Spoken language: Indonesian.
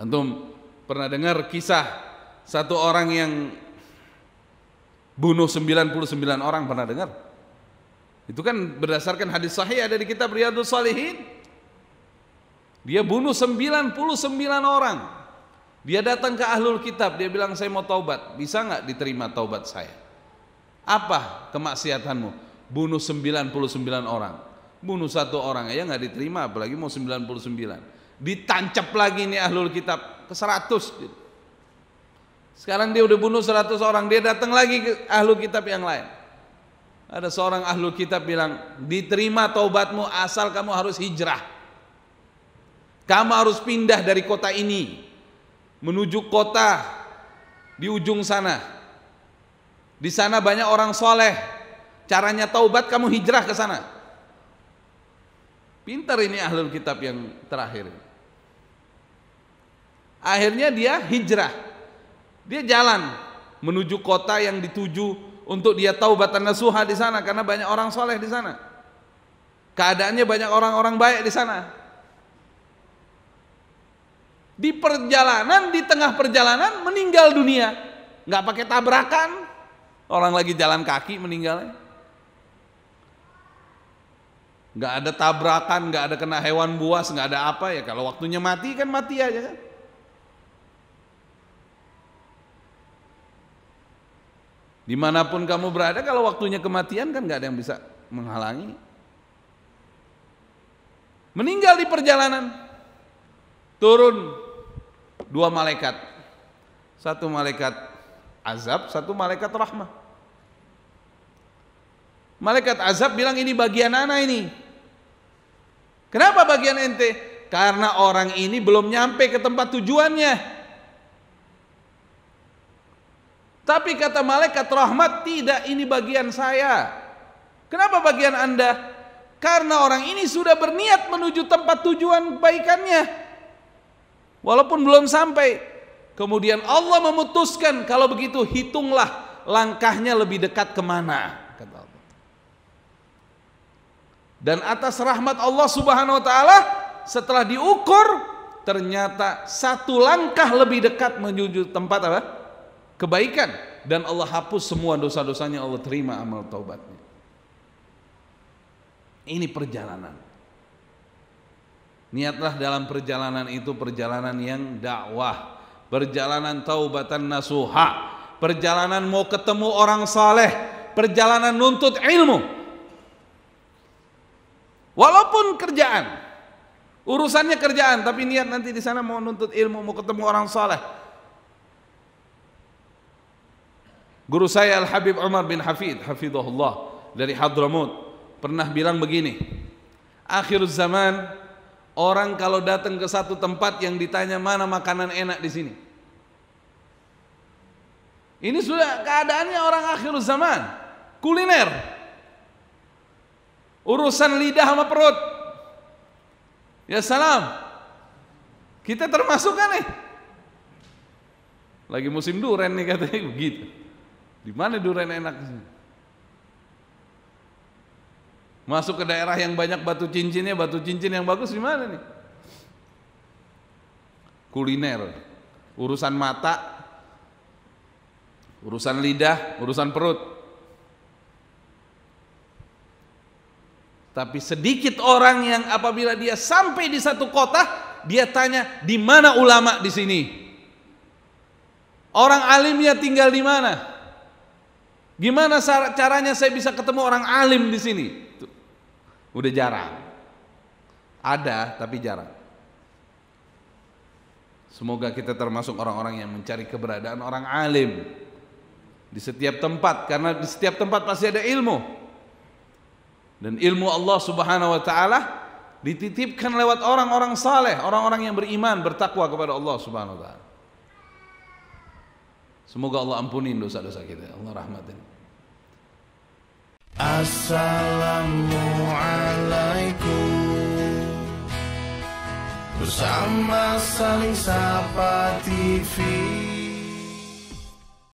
Antum pernah dengar kisah satu orang yang bunuh 99 orang pernah dengar? Itu kan berdasarkan hadis sahih ada di kitab Riyadhus Salihin. Dia bunuh 99 orang. Dia datang ke ahlul kitab, dia bilang saya mau taubat, bisa nggak diterima taubat saya? Apa kemaksiatanmu? Bunuh 99 orang. Bunuh satu orang aja nggak diterima, apalagi mau 99 ditancap lagi nih ahlul kitab ke 100 gitu. Sekarang dia udah bunuh 100 orang, dia datang lagi ke ahlul kitab yang lain. Ada seorang ahlul kitab bilang, "Diterima taubatmu asal kamu harus hijrah. Kamu harus pindah dari kota ini menuju kota di ujung sana. Di sana banyak orang soleh. Caranya taubat kamu hijrah ke sana." Pintar ini ahlul kitab yang terakhir. Akhirnya dia hijrah. Dia jalan menuju kota yang dituju untuk dia taubatan nasuha di sana karena banyak orang soleh di sana. Keadaannya banyak orang-orang baik di sana. Di perjalanan, di tengah perjalanan meninggal dunia. Nggak pakai tabrakan. Orang lagi jalan kaki meninggalnya. Nggak ada tabrakan, nggak ada kena hewan buas, nggak ada apa ya. Kalau waktunya mati kan mati aja kan. Dimanapun kamu berada, kalau waktunya kematian kan nggak ada yang bisa menghalangi. Meninggal di perjalanan, turun dua malaikat, satu malaikat azab, satu malaikat rahmah. Malaikat azab bilang ini bagian anak ini. Kenapa bagian ente? Karena orang ini belum nyampe ke tempat tujuannya. Tapi kata malaikat rahmat, tidak ini bagian saya. Kenapa bagian Anda? Karena orang ini sudah berniat menuju tempat tujuan kebaikannya. Walaupun belum sampai. Kemudian Allah memutuskan kalau begitu hitunglah langkahnya lebih dekat kemana. Kata Dan atas rahmat Allah subhanahu wa ta'ala setelah diukur ternyata satu langkah lebih dekat menuju tempat apa? kebaikan dan Allah hapus semua dosa-dosanya Allah terima amal taubatnya ini perjalanan niatlah dalam perjalanan itu perjalanan yang dakwah perjalanan taubatan nasuha perjalanan mau ketemu orang saleh perjalanan nuntut ilmu walaupun kerjaan urusannya kerjaan tapi niat nanti di sana mau nuntut ilmu mau ketemu orang saleh Guru saya Al Habib Umar bin Hafid, hafidhahullah dari Hadramut pernah bilang begini. Akhir zaman orang kalau datang ke satu tempat yang ditanya mana makanan enak di sini. Ini sudah keadaannya orang akhir zaman. Kuliner. Urusan lidah sama perut. Ya salam. Kita termasuk kan nih. Lagi musim durian nih katanya begitu. Di mana durian enak? Masuk ke daerah yang banyak batu cincinnya, batu cincin yang bagus di mana nih? Kuliner, urusan mata, urusan lidah, urusan perut. Tapi sedikit orang yang apabila dia sampai di satu kota, dia tanya di mana ulama di sini. Orang alimnya tinggal di mana? Gimana caranya saya bisa ketemu orang alim di sini? Tuh. Udah jarang. Ada tapi jarang. Semoga kita termasuk orang-orang yang mencari keberadaan orang alim di setiap tempat karena di setiap tempat pasti ada ilmu. Dan ilmu Allah Subhanahu wa taala dititipkan lewat orang-orang saleh, orang-orang yang beriman, bertakwa kepada Allah Subhanahu wa taala. Semoga Allah ampunin dosa-dosa kita. Allah rahmatin. Assalamualaikum Bersama saling sapa TV